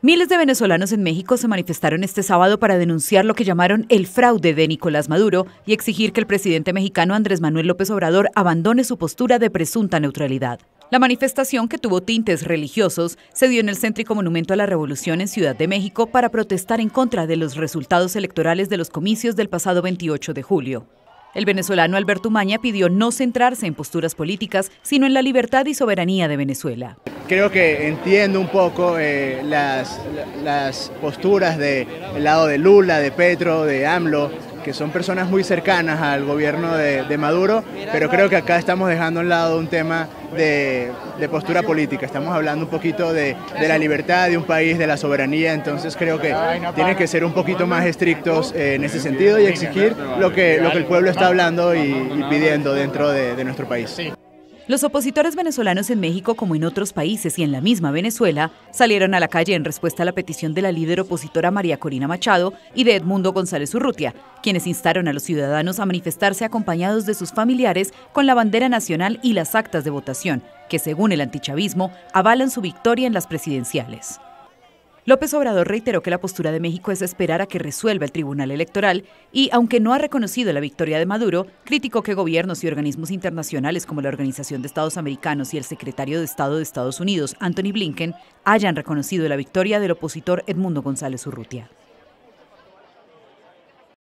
Miles de venezolanos en México se manifestaron este sábado para denunciar lo que llamaron el fraude de Nicolás Maduro y exigir que el presidente mexicano Andrés Manuel López Obrador abandone su postura de presunta neutralidad. La manifestación, que tuvo tintes religiosos, se dio en el céntrico Monumento a la Revolución en Ciudad de México para protestar en contra de los resultados electorales de los comicios del pasado 28 de julio. El venezolano Alberto Maña pidió no centrarse en posturas políticas, sino en la libertad y soberanía de Venezuela creo que entiendo un poco eh, las, posturas del lado de Lula, de Petro, de AMLO, que son personas muy cercanas al gobierno de, Maduro, pero creo que acá estamos dejando al lado un tema de, postura política, estamos hablando un poquito de, la libertad de un país, de la soberanía, entonces creo que tienen que ser un poquito más estrictos eh, en ese sentido y exigir lo que, lo que el pueblo está hablando y, pidiendo dentro de, de nuestro país. Los opositores venezolanos en México, como en otros países y en la misma Venezuela, salieron a la calle en respuesta a la petición de la líder opositora María Corina Machado y de Edmundo González Urrutia, quienes instaron a los ciudadanos a manifestarse acompañados de sus familiares con la bandera nacional y las actas de votación, que según el antichavismo avalan su victoria en las presidenciales. López Obrador reiteró que la postura de México es esperar a que resuelva el Tribunal Electoral y, aunque no ha reconocido la victoria de Maduro, criticó que gobiernos y organismos internacionales como la Organización de Estados Americanos y el secretario de Estado de Estados Unidos, Anthony Blinken, hayan reconocido la victoria del opositor Edmundo González Urrutia.